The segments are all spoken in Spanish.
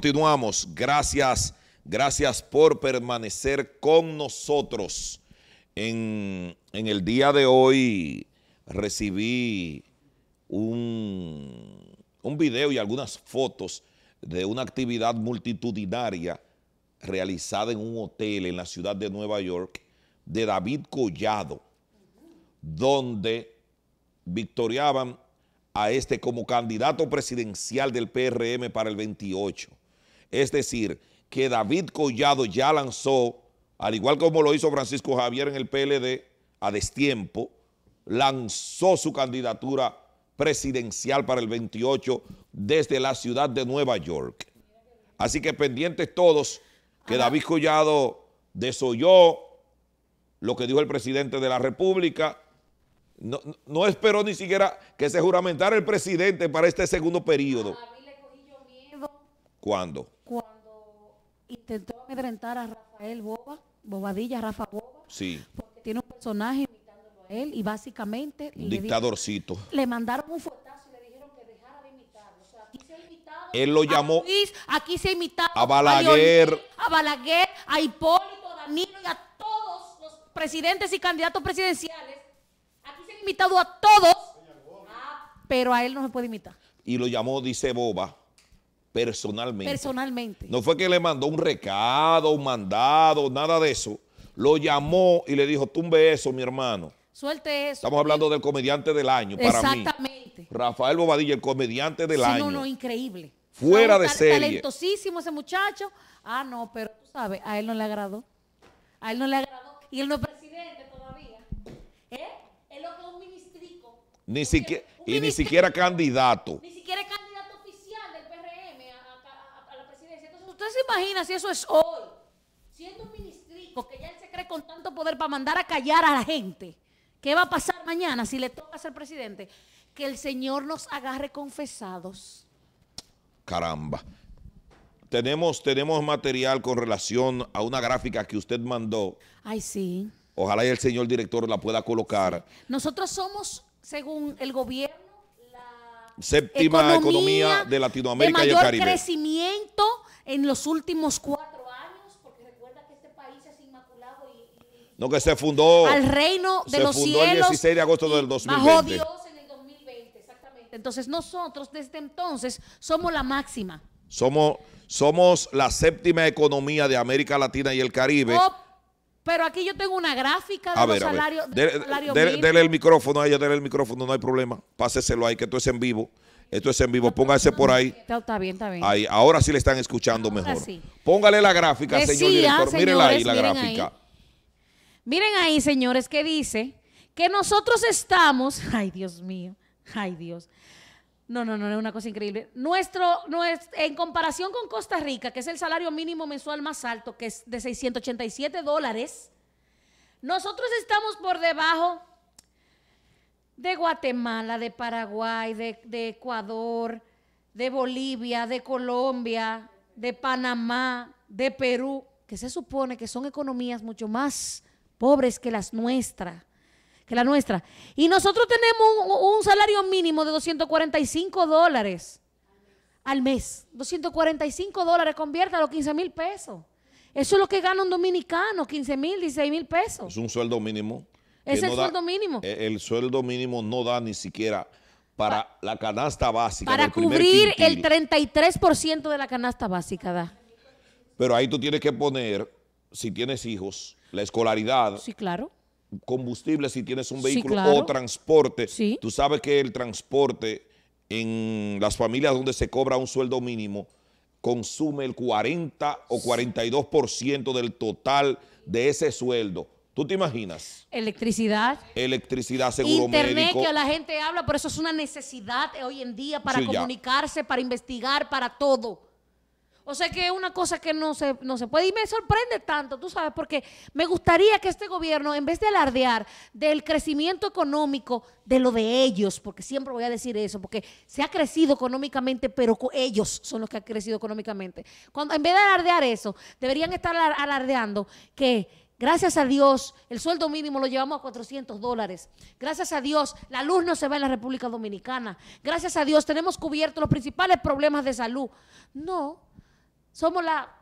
Continuamos. Gracias, gracias por permanecer con nosotros. En, el día de hoy recibí un, un video y algunas fotos de una actividad multitudinaria realizada en un hotel en la ciudad de Nueva York de David Collado, donde victoriaban a este como candidato presidencial del PRM para el 28. Es decir, que David Collado ya lanzó, al igual como lo hizo Francisco Javier en el PLD, a destiempo, lanzó su candidatura presidencial para el 28 desde la ciudad de Nueva York. Así que pendientes todos que David Collado desoyó lo que dijo el presidente de la República. No, no esperó ni siquiera que se juramentara el presidente para este segundo periodo. ¿Cuándo? Cuando intentó amedrentar a Rafael Boba, Bobadilla, Rafa Boba. Porque tiene un personaje imitándolo a él y básicamente... Un dictadorcito. le, mandaron un fuetazo y le dijeron que dejara de imitarlo. aquí se ha Él lo llamó... A aquí se ha a Balaguer. A, Balaguer, a Hipólito, a Danilo y a todos los presidentes y candidatos presidenciales. Aquí se ha imitado a todos, pero a él no se puede imitar. Y lo llamó, dice Boba personalmente. Personalmente. No fue que le mandó un recado, un mandado, nada de eso. Lo llamó y le dijo, tumbe eso, mi hermano. Suelte eso. Estamos hablando del comediante del año para mí. Exactamente. Rafael Bobadilla, el comediante del año. No, no, increíble. Fuera de serie. Talentosísimo ese muchacho. Ah, no, pero tú sabes, a él no le agradó. A él no le agradó. Y él no es presidente todavía. ¿Eh? Él lo que un ministrico. y ni siquiera candidato. Ni siquiera se imagina si eso es hoy, siendo un ministrico que ya él se cree con tanto poder para mandar a callar a la gente. ¿Qué va a pasar mañana si le toca ser presidente? Que el Señor nos agarre confesados. Caramba. Tenemos, tenemos material con relación a una gráfica que usted mandó. Ay, sí. Ojalá el señor director la pueda colocar. Nosotros somos, según el gobierno, la séptima economía, de Latinoamérica y el Caribe. crecimiento en los últimos cuatro años, porque recuerda que este país es inmaculado y... y no, que se fundó... Al reino de los cielos. Se fundó el 16 de agosto del 2020. Bajo Dios en el 2020, exactamente. Entonces nosotros desde entonces somos la máxima. Somos, somos la séptima economía de América Latina y el Caribe. Pero aquí yo tengo una gráfica de los salarios. Dele, el micrófono a ella, dele el micrófono, no hay problema. Páseselo ahí, que esto es en vivo. Esto es en vivo, póngase por ahí. Está, bien, está bien. Ahí, ahora sí le están escuchando mejor. Póngale la gráfica, Decía, eh, señor ah, director. Mírenla ahí, la gráfica. Miren ahí, señores, que dice que nosotros estamos. Ay, Dios mío. Ay, Dios. No, no, no, es una cosa increíble. Nuestro, en comparación con Costa Rica, que es el salario mínimo mensual más alto, que es de 687 dólares, nosotros estamos por debajo de Guatemala, de Paraguay, de Ecuador, de Bolivia, de Colombia, de Panamá, de Perú, que se supone que son economías mucho más pobres que las nuestras que la nuestra. Y nosotros tenemos un, salario mínimo de 245 dólares al mes. 245 dólares, convierta a los 15 mil pesos. Eso es lo que gana un dominicano, 15 mil, 16 mil pesos. Es un sueldo mínimo. Es el sueldo mínimo. E, el, sueldo mínimo no da ni siquiera para la canasta básica. Para cubrir el 33% de la canasta básica da. Pero ahí tú tienes que poner, si tienes hijos, la escolaridad. Sí, claro combustible si tienes un vehículo o transporte. Tú sabes que el transporte en las familias donde se cobra un sueldo mínimo consume el 40 o 42% del total de ese sueldo. ¿Tú te imaginas? Electricidad. Electricidad, seguro Internet, que la gente habla, por eso es una necesidad hoy en día para comunicarse, para investigar, para todo. O sea que es una cosa que no se, no se puede. Y me sorprende tanto, tú sabes, porque me gustaría que este gobierno, en vez de alardear del crecimiento económico de lo de ellos, porque siempre voy a decir eso, porque se ha crecido económicamente, pero ellos son los que han crecido económicamente. Cuando, en vez de alardear eso, deberían estar alardeando que Gracias a Dios, el sueldo mínimo lo llevamos a 400 dólares. Gracias a Dios, la luz no se va en la República Dominicana. Gracias a Dios, tenemos cubiertos los principales problemas de salud. No, somos la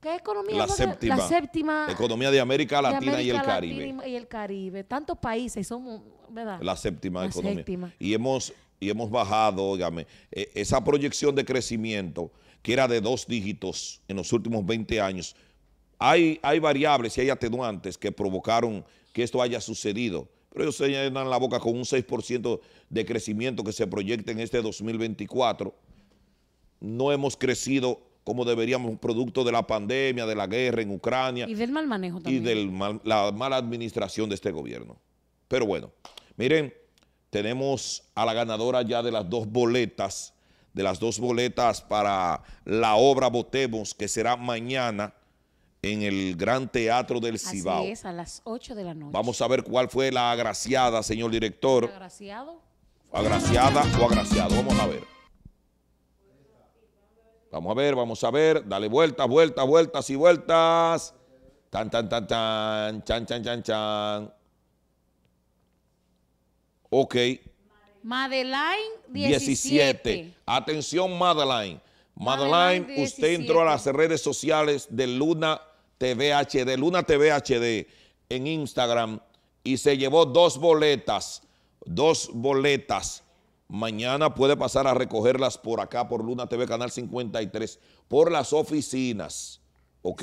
¿Qué economía? La séptima, la séptima. Economía de América Latina y el Caribe. Y el Caribe. Tantos países somos, ¿verdad? La séptima economía. Y hemos, y hemos bajado, óigame, e, esa proyección de crecimiento que era de dos dígitos en los últimos 20 años. Hay, hay variables y hay atenuantes que provocaron que esto haya sucedido. Pero ellos se llenan la boca con un 6% de crecimiento que se proyecta en este 2024. No hemos crecido como deberíamos, producto de la pandemia, de la guerra en Ucrania. Y del mal manejo también. Y de la mala administración de este gobierno. Pero bueno, miren, tenemos a la ganadora ya de las dos boletas, de las dos boletas para la obra Votemos, que será mañana en el Gran Teatro del Cibao. Así es, a las 8 de la noche. Vamos a ver cuál fue la agraciada, señor director. ¿Agraciado? ¿Agraciada o agraciado? Vamos a ver. Vamos a ver, vamos a ver. Dale vueltas, vueltas, vueltas y vueltas. Tan, tan, tan, tan. Chan, chan, chan, chan. Ok. Madeline 17. Atención, Madeline. Madeline, usted entró a las redes sociales de Luna TVHD. HD, Luna TVHD, en Instagram y se llevó dos boletas, dos boletas Mañana puede pasar a recogerlas por acá, por Luna TV, Canal 53, por las oficinas, ¿ok?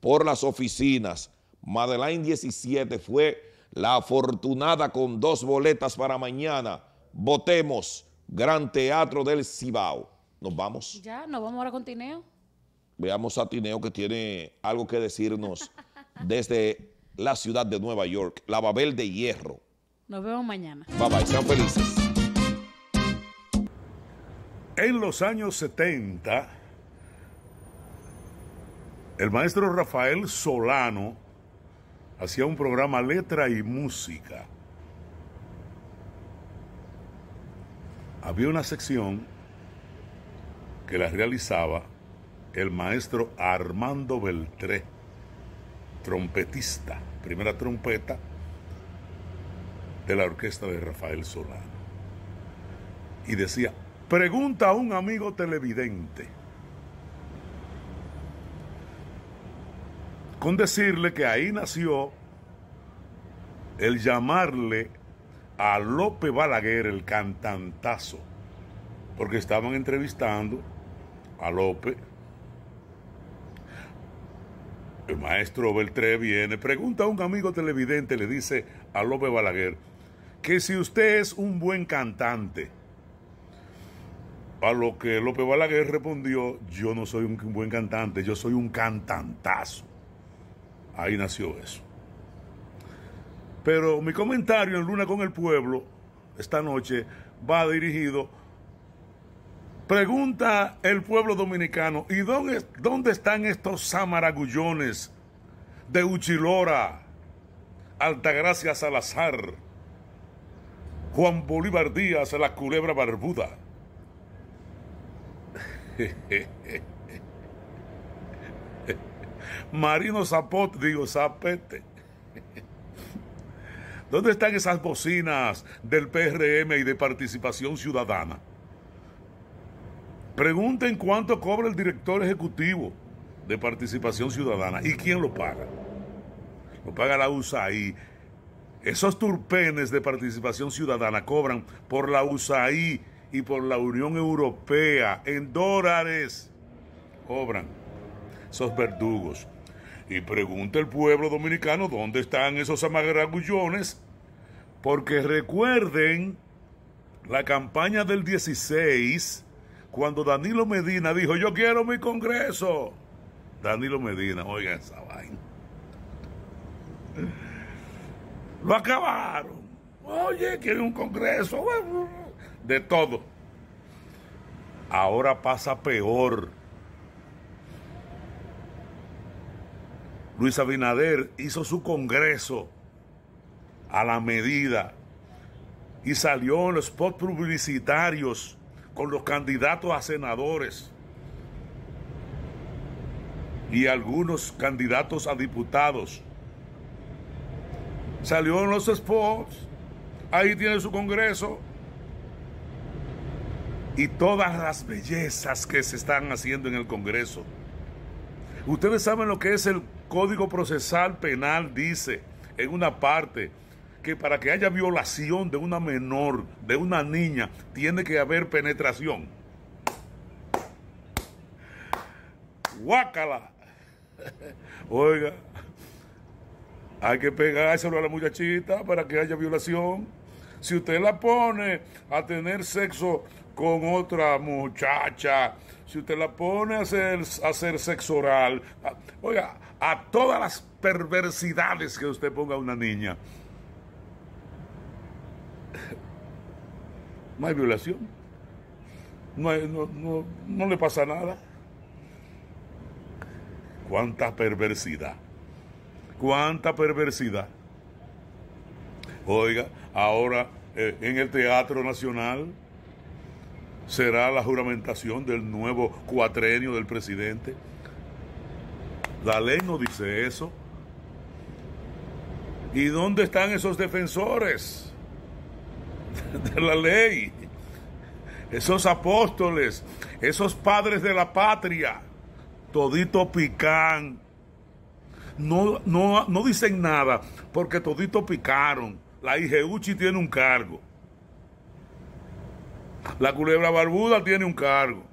Por las oficinas. Madeline 17 fue la afortunada con dos boletas para mañana. Votemos, Gran Teatro del Cibao. ¿Nos vamos? Ya, nos vamos ahora con Tineo. Veamos a Tineo que tiene algo que decirnos desde la ciudad de Nueva York, la Babel de Hierro. Nos vemos mañana. Bye bye, sean felices. En los años 70, el maestro Rafael Solano hacía un programa Letra y Música. Había una sección que la realizaba el maestro Armando Beltré, trompetista, primera trompeta de la orquesta de Rafael Solano. Y decía, Pregunta a un amigo televidente. Con decirle que ahí nació el llamarle a Lope Balaguer el cantantazo, porque estaban entrevistando a Lope. El maestro Beltré viene, pregunta a un amigo televidente, le dice a Lope Balaguer, que si usted es un buen cantante, a lo que López Balaguer respondió, yo no soy un buen cantante, yo soy un cantantazo. Ahí nació eso. Pero mi comentario en Luna con el Pueblo, esta noche, va dirigido, pregunta el pueblo dominicano, ¿y dónde, dónde están estos samaragullones de Uchilora, Altagracia Salazar, Juan Bolívar Díaz, la culebra barbuda? Marino Zapote, digo Zapete. ¿Dónde están esas bocinas del PRM y de participación ciudadana? Pregunten cuánto cobra el director ejecutivo de participación ciudadana y quién lo paga. Lo paga la USAI Esos turpenes de participación ciudadana cobran por la USAI y por la Unión Europea en dólares obran esos verdugos. Y pregunta el pueblo dominicano dónde están esos amagragullones, porque recuerden la campaña del 16, cuando Danilo Medina dijo, yo quiero mi Congreso. Danilo Medina, oigan esa vaina. Lo acabaron. Oye, quieren un Congreso de todo. Ahora pasa peor. Luis Abinader hizo su congreso a la medida y salió en los spots publicitarios con los candidatos a senadores y algunos candidatos a diputados. Salió en los spots, ahí tiene su congreso, y todas las bellezas que se están haciendo en el Congreso. Ustedes saben lo que es el Código Procesal Penal, dice en una parte que para que haya violación de una menor, de una niña, tiene que haber penetración. Guácala. Oiga, hay que pegárselo a la muchachita para que haya violación si usted la pone a tener sexo con otra muchacha, si usted la pone a hacer, sexo oral, oiga, a todas las perversidades que usted ponga a una niña, no hay violación, no le pasa nada. Cuánta perversidad, cuánta perversidad. Oiga, ahora eh, en el Teatro Nacional será la juramentación del nuevo cuatrenio del presidente. La ley no dice eso. ¿Y dónde están esos defensores de la ley? Esos apóstoles, esos padres de la patria, todito pican. No, no, no dicen nada porque todito picaron. La Igeuchi tiene un cargo. La culebra barbuda tiene un cargo.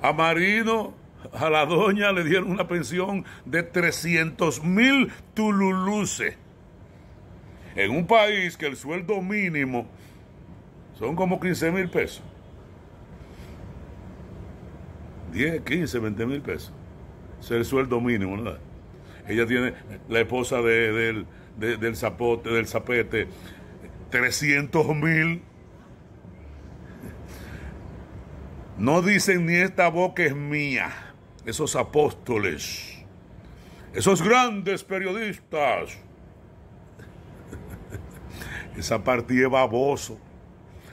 A Marino, a la doña le dieron una pensión de 300 mil tululuces. En un país que el sueldo mínimo son como 15 mil pesos. 10, 15, 20 mil pesos. Es el sueldo mínimo, ¿verdad? Ella tiene la esposa de, del del zapote, del zapete, 300 mil. No dicen ni esta boca es mía, esos apóstoles, esos grandes periodistas. Esa parte es baboso.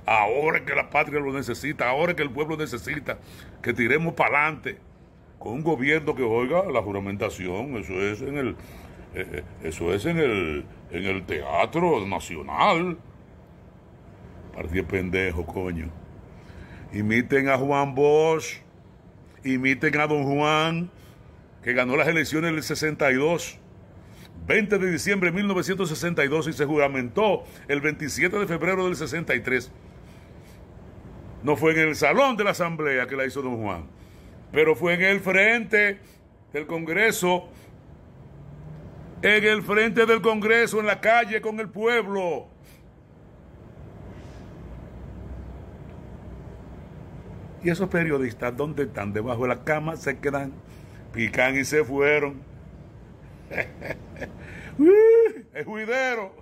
Ahora que la patria lo necesita, ahora que el pueblo necesita, que tiremos para adelante con un gobierno que oiga la juramentación, eso es en el eh, eso es en el, en el Teatro Nacional. Partido pendejo, coño. Imiten a Juan Bosch, imiten a Don Juan, que ganó las elecciones del 62. 20 de diciembre de 1962 y se juramentó el 27 de febrero del 63. No fue en el salón de la asamblea que la hizo don Juan, pero fue en el frente del Congreso en el frente del Congreso, en la calle, con el pueblo. Y esos periodistas, ¿dónde están? Debajo de la cama se quedan, pican y se fueron. es huidero!